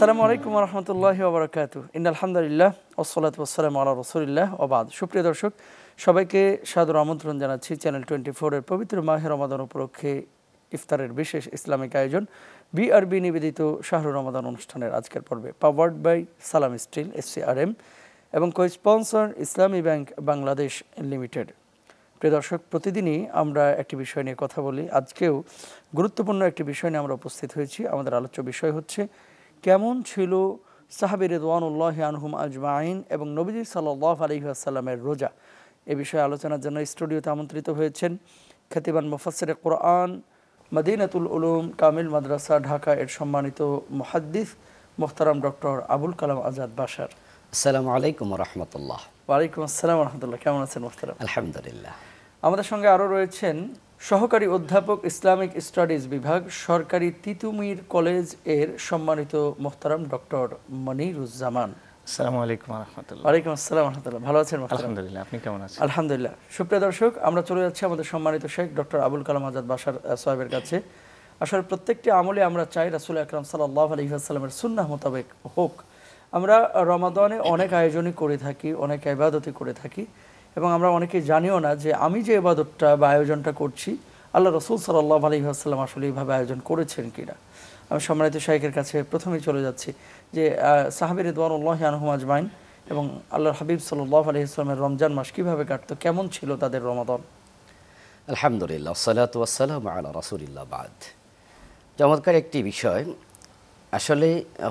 আসসালামু আলাইকুম রহমতুল্লাহ ওবরাকাত ইন আলহামদুলিল্লাহ ওসলাত ওসালাম আল্লাহ রসুলিল্লাহ ওবাদ সুপ্রিয় দর্শক সবাইকে সাদর আমন্ত্রণ জানাচ্ছি চ্যানেল টোয়েন্টি ফোরের পবিত্র মাহে রমাদান উপলক্ষে ইফতারের বিশেষ ইসলামিক আয়োজন বিআরবি নিবেদিত শাহরুর রমাদান অনুষ্ঠানের আজকের পর্বে powered by Salam steel M এবং co sponsor Islami Bank Bangladesh Limited প্রিয় দর্শক প্রতিদিনই আমরা একটি বিষয় নিয়ে কথা বলি আজকেও গুরুত্বপূর্ণ একটি বিষয় নিয়ে আমরা উপস্থিত হয়েছি আমাদের আলোচ্য বিষয় হচ্ছে কেমন ছিল সাহাবি রেদওয়ানুল্লাহ আনহুম আজমাইন এবং নবীজি সাল্লাহ আলহিহাসাল্লামের রোজা এ বিষয়ে আলোচনার জন্য স্টুডিওতে আমন্ত্রিত হয়েছেন খ্যাতিবান মুফাসের কোরআন মদিনাতুল উলুম কামিল মাদ্রাসা ঢাকা এর সম্মানিত মুহাদ্দিস মোহতারাম ডক্টর আবুল কালাম আজাদ বাসার আসসালামু আলাইকুম রহমতুল্লাহ ওয়ালাইকুম আসসালাম রহমতুল্লাহ কেমন আছেন মোহতারাম আলহামদুলিল্লাহ আমাদের সঙ্গে আরও রয়েছেন সহকারী অধ্যাপক ইসলামিক স্টাডিজ বিভাগ সরকারি তিতুমির কলেজ এর সম্মানিত মোহতারাম ডক্টর মনিরুজ্জামান আমরা আমাদের সম্মানিত শেখ ডক্টর আবুল কালাম আজাদ কাছে আসলে আমলে আমরা চাই সাল্লাহ মোতাবেক হোক আমরা রমাদনে অনেক আয়োজনই করে থাকি অনেক আবাদতি করে থাকি এবং আমরা অনেকে জানিও না যে আমি যে এবাদতটা বা আয়োজনটা করছি আল্লাহ রসুল সাল্লাহ আলী আসসালাম আসলে এইভাবে আয়োজন করেছেন কিনা আমি সম্মানিত শাহেকের কাছে প্রথমেই চলে যাচ্ছি যে সাহাবির রিদওয়ানুল্লাহ আনহুম আজমাইন এবং আল্লাহর হাবিব সাল্লাহ আলি আসসালামের রমজান মাস কীভাবে কাটতো কেমন ছিল তাদের রমাদন আলহামদুলিল্লাহ সালাত ওয়াসালাম আল্লাহ রাসুলিল্লাহ বাদ চমৎকার একটি বিষয় আসলে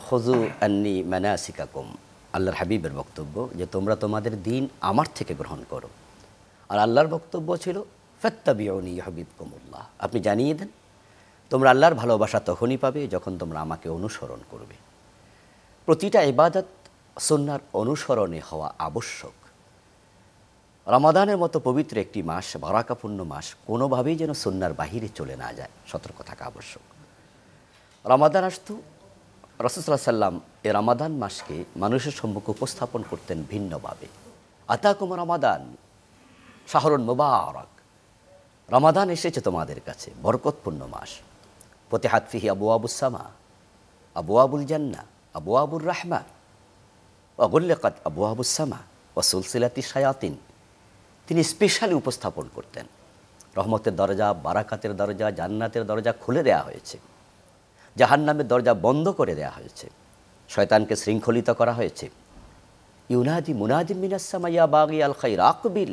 হজু আন্নি মানাসিকাকুম আল্লাহর হাবিবের বক্তব্য যে তোমরা তোমাদের দিন আমার থেকে গ্রহণ করো আর আল্লাহর বক্তব্য ছিল ফেত্তাবিউনি হাবিব কমুল্লাহ আপনি জানিয়ে দেন তোমরা আল্লাহর ভালোবাসা তখনই পাবে যখন তোমরা আমাকে অনুসরণ করবে প্রতিটা ইবাদত সন্ন্যার অনুসরণে হওয়া আবশ্যক রমাদানের মতো পবিত্র একটি মাস বারাকাপূর্ণ মাস কোনোভাবেই যেন সন্ন্যার বাহিরে চলে না যায় সতর্ক থাকা আবশ্যক রমাদান আসতো রসুল্লাহ সাল্লাম এ রামাদান মাসকে মানুষের সম্মুখে উপস্থাপন করতেন ভিন্নভাবে আতাকুম রামাদান সাহরণ মুবারক রামাদান এসেছে তোমাদের কাছে বরকতপূর্ণ মাস ফতেহাত ফিহি আবু আবুসামা আবু আবুল জান্না আবু আবুর রাহমা অগুল্লেকাত আবু আবুসামা ও সুলসিলাতি সায়াতিন তিনি স্পেশালি উপস্থাপন করতেন রহমতের দরজা বারাকাতের দরজা জান্নাতের দরজা খুলে দেয়া হয়েছে জাহান্নামের দরজা বন্ধ করে দেয়া হয়েছে শয়তানকে শৃঙ্খলিত করা হয়েছে ইউনাদি মুনাদি মিনাসামা ইয়া বাগি আল খাই রাকবিল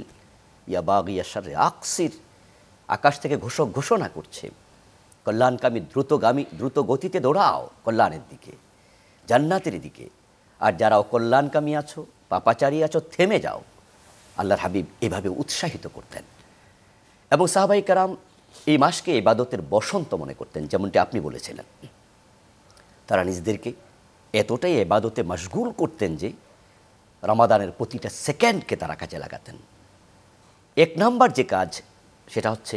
ইয়া বাগি আশার আকসির আকাশ থেকে ঘোষক ঘোষণা করছে কল্যাণকামী দ্রুতগামী দ্রুত গতিতে দৌড়াও কল্যাণের দিকে জান্নাতের দিকে আর যারা অকল্যাণকামী আছো পাপাচারী আছো থেমে যাও আল্লাহর হাবিব এভাবে উৎসাহিত করতেন এবং সাহাবাই কারাম এই মাসকে এবাদতের বসন্ত মনে করতেন যেমনটি আপনি বলেছিলেন তারা নিজেদেরকে এতটাই এবাদতে মশগুল করতেন যে রমাদানের প্রতিটা সেকেন্ডকে তারা কাজে লাগাতেন এক নাম্বার যে কাজ সেটা হচ্ছে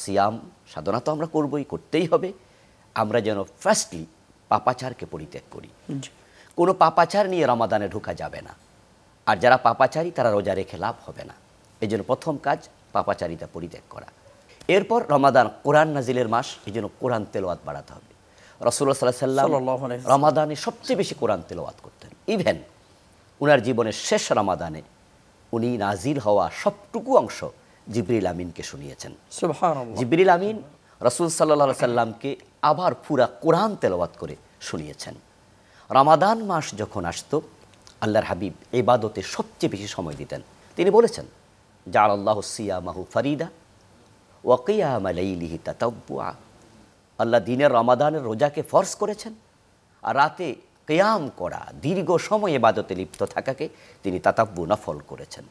সিয়াম সাধনা তো আমরা করবই করতেই হবে আমরা যেন ফার্স্টলি পাপাচারকে পরিত্যাগ করি কোনো পাপাচার নিয়ে রমাদানে ঢোকা যাবে না আর যারা পাপাচারী তারা রোজা রেখে লাভ হবে না এই জন্য প্রথম কাজ পাপাচারিতা পরিত্যাগ করা এরপর রমাদান কোরআন নাজিলের মাস এই জন্য কোরআন তেলোয়াত বাড়াতে হবে রসুল্লাহ সাল্লাহ সাল্লাম রমাদানে সবচেয়ে বেশি কোরআন তেলোয়াত করতেন ইভেন উনার জীবনের শেষ রমাদানে উনি নাজিল হওয়া সবটুকু অংশ জিবরিল আমিনকে শুনিয়েছেন জিবরিল আমিন রসুল সাল্লা সাল্লামকে আবার পুরা কোরআন তেলোয়াত করে শুনিয়েছেন রমাদান মাস যখন আসত আল্লাহর হাবিব এবাদতে সবচেয়ে বেশি সময় দিতেন তিনি বলেছেন যা আল্লাহ সিয়া মাহু ফারিদা ওয়াকিয়ামালাইলিহি তাতব্বুয়া আল্লাহ দিনের রমাদানের রোজাকে ফর্স করেছেন আর রাতে কেয়াম করা দীর্ঘ সময় এবাদতে লিপ্ত থাকাকে তিনি তাতাব্বু নফল করেছেন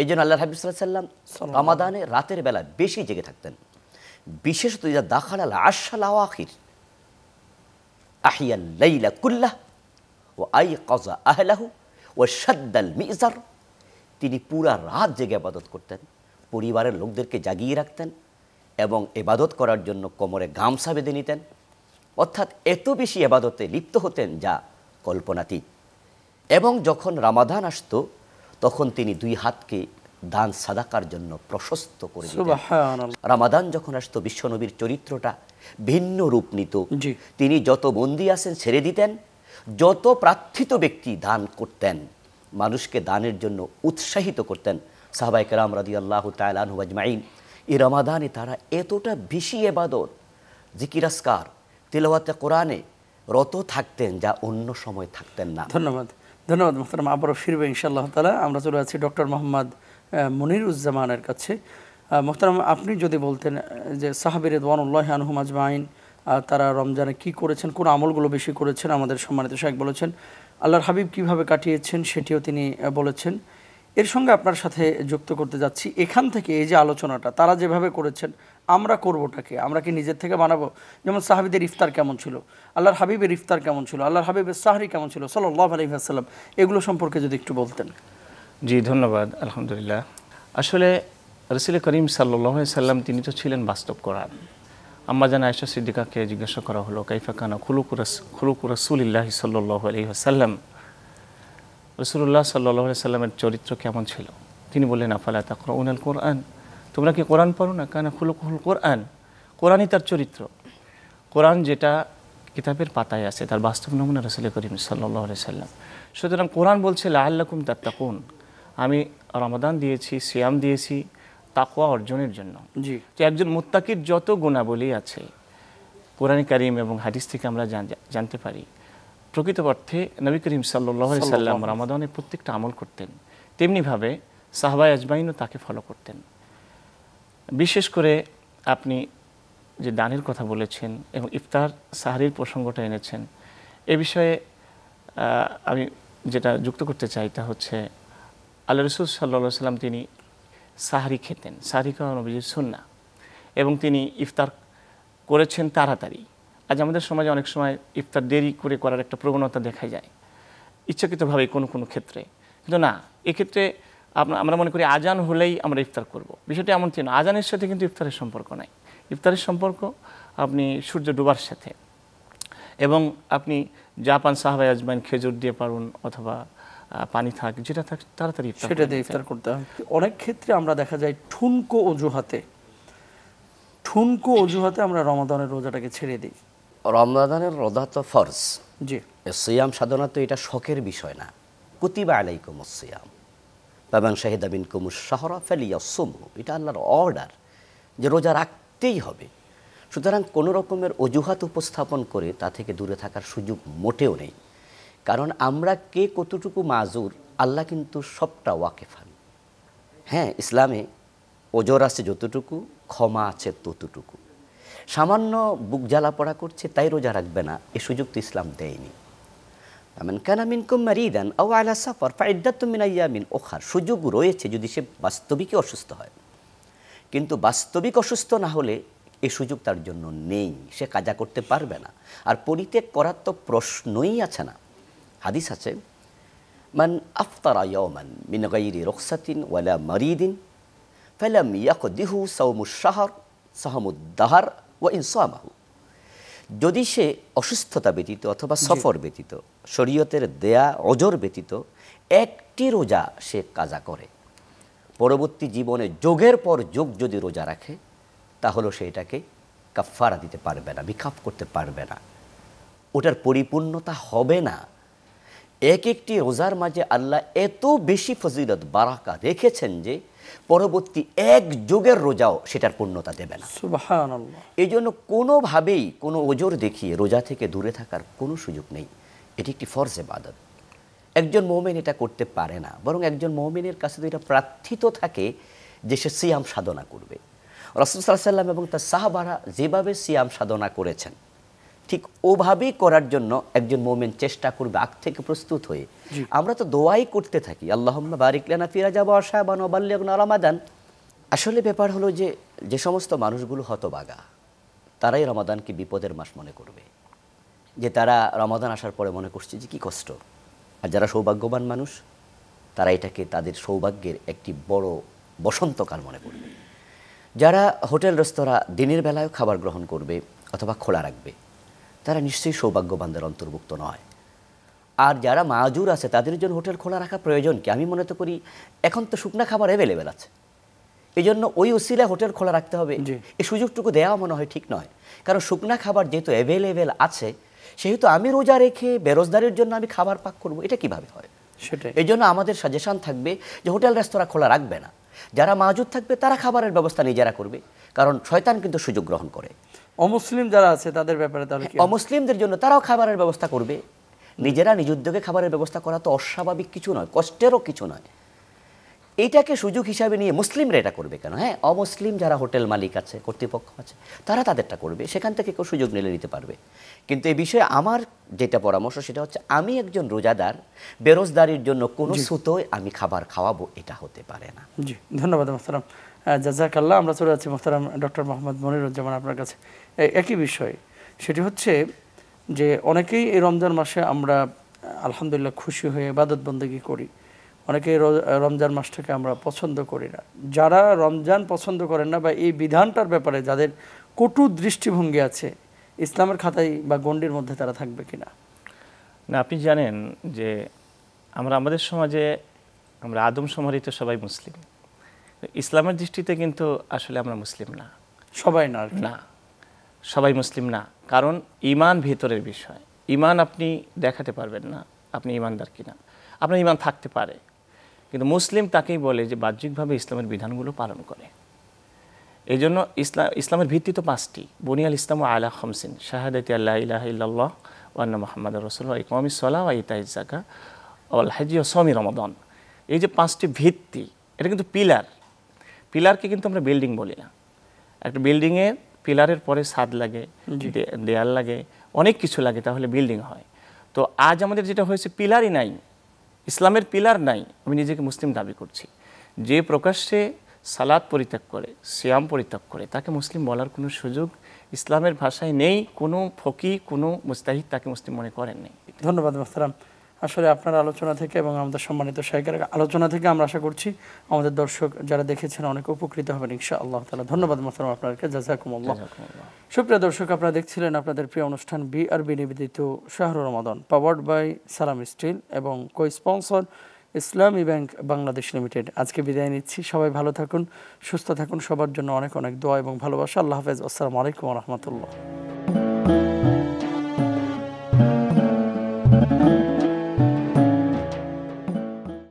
এই জন্য আল্লাহ হাবিব সাল্লাম রমাদানে রাতের বেলা বেশি জেগে থাকতেন বিশেষত যা দাখাল আল আশাল আওয়াখির আহিয়াল লাইলা কুল্লাহ ও আই কজা আহলাহু ও সাদ্দাল মিজার তিনি পুরা রাত জেগে আবাদত করতেন পরিবারের লোকদেরকে জাগিয়ে রাখতেন এবং এবাদত করার জন্য কোমরে গামছা বেঁধে নিতেন অর্থাৎ এত বেশি এবাদতে লিপ্ত হতেন যা কল্পনাতীত এবং যখন রামাদান আসত তখন তিনি দুই হাতকে দান সাদাকার জন্য প্রশস্ত করে রামাদান যখন আসত বিশ্বনবীর চরিত্রটা ভিন্ন রূপ নিত তিনি যত বন্দি আছেন ছেড়ে দিতেন যত প্রার্থিত ব্যক্তি দান করতেন মানুষকে দানের জন্য উৎসাহিত করতেন সাহবাই কেরাম রাদি আল্লাহ তালানহু আজমাইন এই রমাদানে তারা এতটা বেশি এবাদত জিকিরাসকার তেলাওয়াতে কোরআনে রত থাকতেন যা অন্য সময় থাকতেন না ধন্যবাদ ধন্যবাদ মুখতারাম আবারও ফিরবে ইনশাআল্লাহ তালা আমরা চলে আছি ডক্টর মোহাম্মদ মনিরুজ্জামানের কাছে মোহতারাম আপনি যদি বলতেন যে সাহাবির রেদওয়ানুল্লাহ আনহুম আজমাইন তারা রমজানে কি করেছেন কোন আমলগুলো বেশি করেছেন আমাদের সম্মানিত শাহেক বলেছেন আল্লাহর হাবিব কিভাবে কাটিয়েছেন সেটিও তিনি বলেছেন এর সঙ্গে আপনার সাথে যুক্ত করতে যাচ্ছি এখান থেকে এই যে আলোচনাটা তারা যেভাবে করেছেন আমরা করবোটাকে আমরা কি নিজের থেকে বানাবো যেমন সাহাবিদের ইফতার কেমন ছিল আল্লাহর হাবিবের ইফতার কেমন ছিল আল্লাহর হাবিবের সাহরি কেমন ছিল সাল্লাহ আসসালাম এগুলো সম্পর্কে যদি একটু বলতেন জি ধন্যবাদ আলহামদুলিল্লাহ আসলে রসিল করিম সাল্লি সাল্লাম তিনি তো ছিলেন বাস্তব করার আম্মা জানা আয়সা সিদ্দিকাকে জিজ্ঞাসা করা হলো কাইফা কানা খুলুকুরাস খুলুকুরাসুল্লাহ সাল্লাহ সাল্লাম রসুল্লাহ সাল্লাহ সাল্লামের চরিত্র কেমন ছিল তিনি বললেন আফালা তাকর উনাল কোরআন তোমরা কি কোরআন পড়ো না খুল খুল কোরআন কোরআনই তার চরিত্র কোরআন যেটা কিতাবের পাতায় আছে তার বাস্তব নমুনা রসুল করিম সাল্লাহ সাল্লাম সুতরাং কোরআন বলছে লাহাল্লাকুম তাকুন আমি রমাদান দিয়েছি সিয়াম দিয়েছি তাকোয়া অর্জনের জন্য জি তো একজন মোত্তাকির যত গুণাবলী আছে কোরআন কারিম এবং হাদিস থেকে আমরা জানতে পারি অর্থে নবী করিম সাল্লাহ সাল্লাম রামাদানে প্রত্যেকটা আমল করতেন তেমনিভাবে সাহবাই আজমাইনও তাকে ফলো করতেন বিশেষ করে আপনি যে দানের কথা বলেছেন এবং ইফতার সাহারির প্রসঙ্গটা এনেছেন এ বিষয়ে আমি যেটা যুক্ত করতে চাই তা হচ্ছে আল্লাহ রসুল সাল্লা সাল্লাম তিনি সাহারি খেতেন সাহারি খাওয়া শুন না এবং তিনি ইফতার করেছেন তাড়াতাড়ি আজ আমাদের সমাজে অনেক সময় ইফতার দেরি করে করার একটা প্রবণতা দেখা যায় ইচ্ছাকৃতভাবে কোনো কোনো ক্ষেত্রে কিন্তু না এক্ষেত্রে আমরা মনে করি আজান হলেই আমরা ইফতার করব। বিষয়টি এমন ছিল আজানের সাথে কিন্তু ইফতারের সম্পর্ক নাই ইফতারের সম্পর্ক আপনি সূর্য ডোবার সাথে এবং আপনি জাপান সাহাবাই আজমান খেজুর দিয়ে পারুন অথবা পানি থাক যেটা থাক তাড়াতাড়ি সেটা দিয়ে ইফতার করতে হবে অনেক ক্ষেত্রে আমরা দেখা যায় ঠুনকো অজুহাতে ঠুনকো অজুহাতে আমরা রমাদানের রোজাটাকে ছেড়ে দিই রমদানের রোদা তো ফরজ জি সিয়াম সাধারণত এটা শখের বিষয় না কুতিবা আলাইকুম সিয়াম বাবান শাহিদা বিন কুমুর শাহরা ফেলিয়া সুমু এটা আল্লাহর অর্ডার যে রোজা রাখতেই হবে সুতরাং কোনো রকমের অজুহাত উপস্থাপন করে তা থেকে দূরে থাকার সুযোগ মোটেও নেই কারণ আমরা কে কতটুকু মাজুর আল্লাহ কিন্তু সবটা ওয়াকেফান হ্যাঁ ইসলামে ওজর আছে যতটুকু ক্ষমা আছে ততটুকু সামান্য বুক জ্বালা পড়া করছে তাই রোজা রাখবে না এ সুযোগ তো ইসলাম দেয়নি আমেন কানামিন কুমারিদান ও আলা ইয়া মিন ওখার সুযোগ রয়েছে যদি সে বাস্তবিকই অসুস্থ হয় কিন্তু বাস্তবিক অসুস্থ না হলে এ সুযোগ তার জন্য নেই সে কাজা করতে পারবে না আর পরিত্যাগ করার তো প্রশ্নই আছে না হাদিস আছে মান আফতারা ইয়মান মিন গাইরি রক্সাতিন ওয়ালা মারিদিন ফালাম ইয়াকদিহু সাউমুস শাহর সাহমুদ্দাহার ওয়া ইনসাবাহু যদি সে অসুস্থতা ব্যতীত অথবা সফর ব্যতীত শরীয়তের দেয়া অজর ব্যতীত একটি রোজা সে কাজা করে পরবর্তী জীবনে যোগের পর যোগ যদি রোজা রাখে তাহলে সে এটাকে কাফারা দিতে পারবে না বিকাপ করতে পারবে না ওটার পরিপূর্ণতা হবে না এক একটি রোজার মাঝে আল্লাহ এত বেশি ফজিলত বারাকা রেখেছেন যে পরবর্তী এক যুগের রোজাও সেটার পূর্ণতা দেবে না এই জন্য কোনোভাবেই কোনো ওজোর দেখিয়ে রোজা থেকে দূরে থাকার কোনো সুযোগ নেই এটি একটি ফরজ এবাদত একজন মৌমেন এটা করতে পারে না বরং একজন মৌমেনের কাছে তো এটা প্রার্থিত থাকে যে সে সিয়াম সাধনা করবে রসুল সাল্লাম এবং তার সাহাবারা যেভাবে সিয়াম সাধনা করেছেন ঠিক ওভাবেই করার জন্য একজন মোমেন চেষ্টা করবে আগ থেকে প্রস্তুত হয়ে আমরা তো দোয়াই করতে থাকি আল্লাহ বারিকলানা ফিরা যাবো আশা বানো রামাদান আসলে ব্যাপার হলো যে যে সমস্ত মানুষগুলো হতবাগা তারাই রমাদানকে বিপদের মাস মনে করবে যে তারা রমাদান আসার পরে মনে করছে যে কি কষ্ট আর যারা সৌভাগ্যবান মানুষ তারা এটাকে তাদের সৌভাগ্যের একটি বড় বসন্তকাল মনে করবে যারা হোটেল রেস্তোরাঁ দিনের বেলায় খাবার গ্রহণ করবে অথবা খোলা রাখবে তারা নিশ্চয়ই সৌভাগ্যবানদের অন্তর্ভুক্ত নয় আর যারা মাজুর আছে তাদের জন্য হোটেল খোলা রাখা প্রয়োজন কি আমি মনে তো করি এখন তো শুকনা খাবার অ্যাভেলেবেল আছে এই জন্য ওই ওসিলা হোটেল খোলা রাখতে হবে এই সুযোগটুকু দেওয়া মনে হয় ঠিক নয় কারণ শুকনা খাবার যেহেতু অ্যাভেলেবেল আছে সেহেতু আমি রোজা রেখে বেরোজগারের জন্য আমি খাবার পাক করব এটা কিভাবে হয় সেটা এই জন্য আমাদের সাজেশন থাকবে যে হোটেল রেস্তোরাঁ খোলা রাখবে না যারা মাজুদ থাকবে তারা খাবারের ব্যবস্থা নিজেরা করবে কারণ শয়তান কিন্তু সুযোগ গ্রহণ করে অমুসলিম যারা আছে তাদের ব্যাপারে তাহলে হ্যাঁ, অমুসলিমদের জন্য তারাও খাবারের ব্যবস্থা করবে নিজেরা নিজ উদ্যোগে খাবারের ব্যবস্থা করা তো অস্বাভাবিক কিছু নয় কষ্টেরও কিছু নয় এইটাকে সুযোগ হিসাবে নিয়ে মুসলিমরা এটা করবে কেন হ্যাঁ অমুসলিম যারা হোটেল মালিক আছে কর্তৃপক্ষ আছে তারা তাদেরটা করবে সেখান থেকে কেউ সুযোগ নিলে নিতে পারবে কিন্তু এই বিষয়ে আমার যেটা পরামর্শ সেটা হচ্ছে আমি একজন রোজাদার বেরোজদারির জন্য কোনো সুতোয় আমি খাবার খাওয়াবো এটা হতে পারে না জি ধন্যবাদ আসসালাম আল্লাহ আমরা চলে যাচ্ছি মোহতারাম ডক্টর মোহাম্মদ মনিরুজ্জামান আপনার কাছে একই বিষয় সেটি হচ্ছে যে অনেকেই এই রমজান মাসে আমরা আলহামদুলিল্লাহ খুশি হয়ে বাদত বন্দী করি অনেকেই রমজান মাসটাকে আমরা পছন্দ করি না যারা রমজান পছন্দ করেন না বা এই বিধানটার ব্যাপারে যাদের কটু দৃষ্টিভঙ্গি আছে ইসলামের খাতায় বা গণ্ডির মধ্যে তারা থাকবে কি না আপনি জানেন যে আমরা আমাদের সমাজে আমরা আদম সমারিত সবাই মুসলিম ইসলামের দৃষ্টিতে কিন্তু আসলে আমরা মুসলিম না সবাই না না সবাই মুসলিম না কারণ ইমান ভেতরের বিষয় ইমান আপনি দেখাতে পারবেন না আপনি ইমানদার কিনা আপনার ইমান থাকতে পারে কিন্তু মুসলিম তাকেই বলে যে বাহ্যিকভাবে ইসলামের বিধানগুলো পালন করে এই জন্য ইসলাম ইসলামের ভিত্তি তো পাঁচটি বনিয়াল ইসলাম ও আলা হমসিন শাহাদাতি আল্লাহ ইহ ইল্লাহ ওয়ান্না মোহাম্মদ রসুল ইকমি সোলা ওয়া ইতাহ জাকা ওয়াল হাজি ও সমি রমদন এই যে পাঁচটি ভিত্তি এটা কিন্তু পিলার পিলারকে কিন্তু আমরা বিল্ডিং বলি না একটা বিল্ডিংয়ে পিলারের পরে ছাদ লাগে দেয়াল লাগে অনেক কিছু লাগে তাহলে বিল্ডিং হয় তো আজ আমাদের যেটা হয়েছে পিলারই নাই ইসলামের পিলার নাই আমি নিজেকে মুসলিম দাবি করছি যে প্রকাশ্যে সালাদ পরিত্যাগ করে শ্যাম পরিত্যাগ করে তাকে মুসলিম বলার কোনো সুযোগ ইসলামের ভাষায় নেই কোনো ফকি কোনো মুস্তাহিদ তাকে মুসলিম মনে করেন নেই ধন্যবাদ মোহতারাম আসলে আপনার আলোচনা থেকে এবং আমাদের সম্মানিত শেখের আলোচনা থেকে আমরা আশা করছি আমাদের দর্শক যারা দেখেছেন অনেক উপকৃত হবেন ইনশা আল্লাহ তালা ধন্যবাদ মাসাল আপনাকে জাজাকুমল্লা সুপ্রিয় দর্শক আপনারা দেখছিলেন আপনাদের প্রিয় অনুষ্ঠান বি বি নিবেদিত শাহরুর Ramadan powered by Salam steel এবং co sponsor Islami Bank Bangladesh Limited আজকে বিদায় নিচ্ছি সবাই ভালো থাকুন সুস্থ থাকুন সবার জন্য অনেক অনেক দোয়া এবং ভালোবাসা আল্লাহ হাফেজ আসসালামু আলাইকুম রহমতুল্লাহ